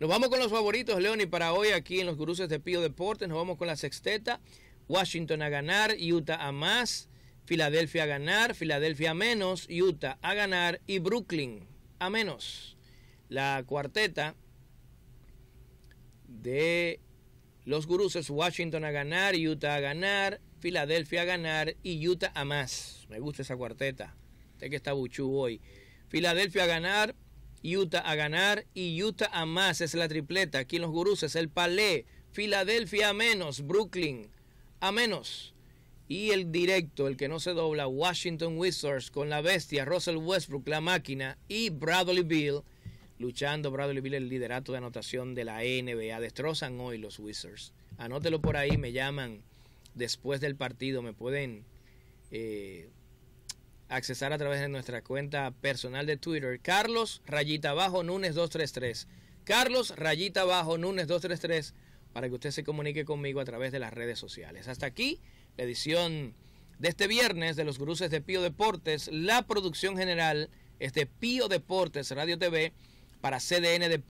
Nos vamos con los favoritos, León, y para hoy aquí en los Guruses de Pío Deportes nos vamos con la sexteta. Washington a ganar, Utah a más, Filadelfia a ganar, Filadelfia a menos, Utah a ganar y Brooklyn a menos. La cuarteta de los gruces: Washington a ganar, Utah a ganar, Filadelfia a ganar y Utah a más. Me gusta esa cuarteta. Sé que está buchú hoy. Filadelfia a ganar, Utah a ganar y Utah a más. Es la tripleta. Aquí en los gurús es el palé. Filadelfia a menos. Brooklyn a menos. Y el directo, el que no se dobla, Washington Wizards con la bestia, Russell Westbrook, la máquina y Bradley Bill. Luchando Bradley Bill el liderato de anotación de la NBA. Destrozan hoy los Wizards. Anótelo por ahí, me llaman después del partido, me pueden eh, accesar a través de nuestra cuenta personal de Twitter, Carlos Rayita Bajo Núñez 233. Carlos Rayita Bajo Núñez 233 para que usted se comunique conmigo a través de las redes sociales. Hasta aquí la edición de este viernes de los Cruces de Pío Deportes. La producción general es de Pío Deportes Radio TV para CDN de